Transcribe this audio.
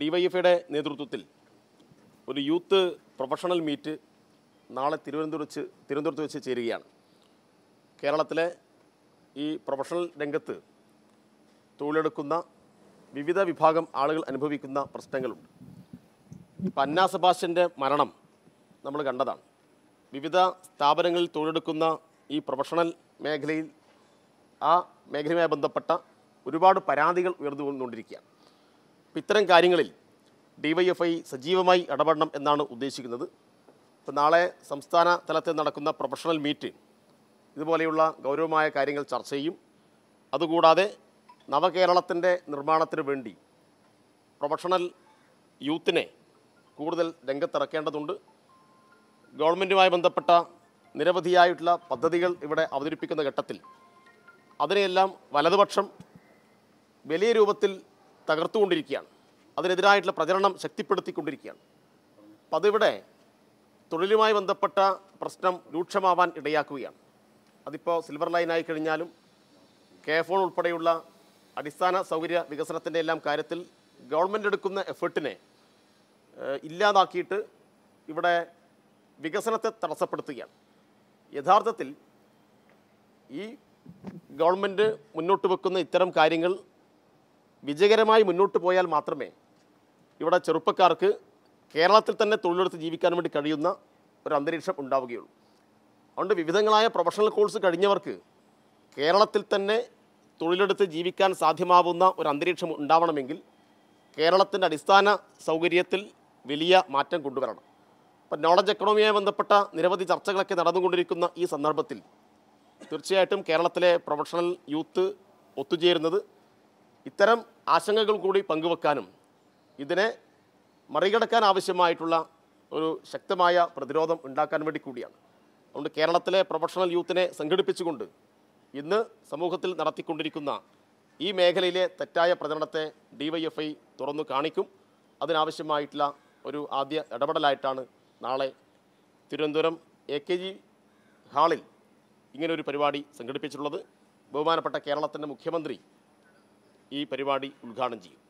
ഡിവൈഎഫ്ഐയുടെ നേതൃത്വത്തിൽ ഒരു യൂത്ത് പ്രൊഫഷണൽ മീറ്റ് നാളെ തിരുവനന്തപുരം വെച്ച് തിരുവനന്തപുരത്ത് വെച്ച് ചേരുകയാണ് കേരളത്തിലെ ഈ പ്രൊഫഷണൽ രംഗത്ത് തൊഴിലെടുക്കുന്ന വിവിധ വിഭാഗം ആളുകൾ അനുഭവിക്കുന്ന പ്രശ്നങ്ങളുണ്ട് ഇപ്പം അന്ന മരണം നമ്മൾ കണ്ടതാണ് വിവിധ സ്ഥാപനങ്ങളിൽ തൊഴിലെടുക്കുന്ന ഈ പ്രൊഫഷണൽ മേഖലയിൽ ആ മേഖലയുമായി ബന്ധപ്പെട്ട ഒരുപാട് പരാതികൾ ഉയർന്നു വന്നുകൊണ്ടിരിക്കുകയാണ് അപ്പം ഇത്തരം കാര്യങ്ങളിൽ ഡിവൈഎഫ്ഐ സജീവമായി ഇടപെടണം എന്നാണ് ഉദ്ദേശിക്കുന്നത് ഇപ്പം നാളെ സംസ്ഥാന തലത്തിൽ നടക്കുന്ന പ്രൊഫഷണൽ മീറ്റ് ഇതുപോലെയുള്ള ഗൗരവമായ കാര്യങ്ങൾ ചർച്ച ചെയ്യും അതുകൂടാതെ നവകേരളത്തിൻ്റെ നിർമ്മാണത്തിന് വേണ്ടി പ്രൊഫഷണൽ യൂത്തിനെ കൂടുതൽ രംഗത്തിറക്കേണ്ടതുണ്ട് ഗവൺമെൻറ്റുമായി ബന്ധപ്പെട്ട നിരവധിയായിട്ടുള്ള പദ്ധതികൾ ഇവിടെ അവതരിപ്പിക്കുന്ന ഘട്ടത്തിൽ അതിനെയെല്ലാം വലതുപക്ഷം വലിയ രൂപത്തിൽ തകർത്തുകൊണ്ടിരിക്കുകയാണ് അതിനെതിരായിട്ടുള്ള പ്രചരണം ശക്തിപ്പെടുത്തിക്കൊണ്ടിരിക്കുകയാണ് അപ്പം അതിവിടെ തൊഴിലുമായി ബന്ധപ്പെട്ട പ്രശ്നം രൂക്ഷമാവാൻ ഇടയാക്കുകയാണ് അതിപ്പോൾ സിൽവർ ലൈനായി കഴിഞ്ഞാലും കെ ഫോൺ ഉൾപ്പെടെയുള്ള അടിസ്ഥാന സൗകര്യ വികസനത്തിൻ്റെ എല്ലാം കാര്യത്തിൽ ഗവൺമെൻറ് എടുക്കുന്ന എഫേർട്ടിനെ ഇല്ലാതാക്കിയിട്ട് ഇവിടെ വികസനത്തെ തടസ്സപ്പെടുത്തുകയാണ് യഥാർത്ഥത്തിൽ ഈ ഗവൺമെൻറ് മുന്നോട്ട് വെക്കുന്ന ഇത്തരം കാര്യങ്ങൾ വിജയകരമായി മുന്നോട്ട് പോയാൽ മാത്രമേ ഇവിടെ ചെറുപ്പക്കാർക്ക് കേരളത്തിൽ തന്നെ തൊഴിലെടുത്ത് ജീവിക്കാൻ വേണ്ടി കഴിയുന്ന ഒരു അന്തരീക്ഷം ഉണ്ടാവുകയുള്ളൂ അതുകൊണ്ട് വിവിധങ്ങളായ പ്രൊഫഷണൽ കോഴ്സ് കഴിഞ്ഞവർക്ക് കേരളത്തിൽ തന്നെ തൊഴിലെടുത്ത് ജീവിക്കാൻ സാധ്യമാവുന്ന ഒരു അന്തരീക്ഷം ഉണ്ടാവണമെങ്കിൽ കേരളത്തിൻ്റെ അടിസ്ഥാന സൗകര്യത്തിൽ വലിയ മാറ്റം കൊണ്ടുവരണം അപ്പം നോളജ് എക്കണോമിയുമായി ബന്ധപ്പെട്ട നിരവധി ചർച്ചകളൊക്കെ നടന്നുകൊണ്ടിരിക്കുന്ന ഈ സന്ദർഭത്തിൽ തീർച്ചയായിട്ടും കേരളത്തിലെ പ്രൊഫഷണൽ യൂത്ത് ഒത്തുചേരുന്നത് ഇത്തരം ആശങ്കകൾ കൂടി പങ്കുവെക്കാനും ഇതിനെ മറികടക്കാൻ ആവശ്യമായിട്ടുള്ള ഒരു ശക്തമായ പ്രതിരോധം ഉണ്ടാക്കാൻ വേണ്ടി കൂടിയാണ് അതുകൊണ്ട് കേരളത്തിലെ പ്രൊഫഷണൽ യൂത്തിനെ സംഘടിപ്പിച്ചുകൊണ്ട് ഇന്ന് സമൂഹത്തിൽ നടത്തിക്കൊണ്ടിരിക്കുന്ന ഈ മേഖലയിലെ തെറ്റായ പ്രചരണത്തെ ഡിവൈഎഫ്ഐ തുറന്നു കാണിക്കും അതിനാവശ്യമായിട്ടുള്ള ഒരു ആദ്യ ഇടപെടലായിട്ടാണ് നാളെ തിരുവനന്തപുരം എ കെ ജി ഹാളിൽ ഇങ്ങനൊരു പരിപാടി സംഘടിപ്പിച്ചിട്ടുള്ളത് ബഹുമാനപ്പെട്ട കേരളത്തിൻ്റെ മുഖ്യമന്ത്രി ഈ പരിപാടി ഉദ്ഘാടനം ചെയ്യും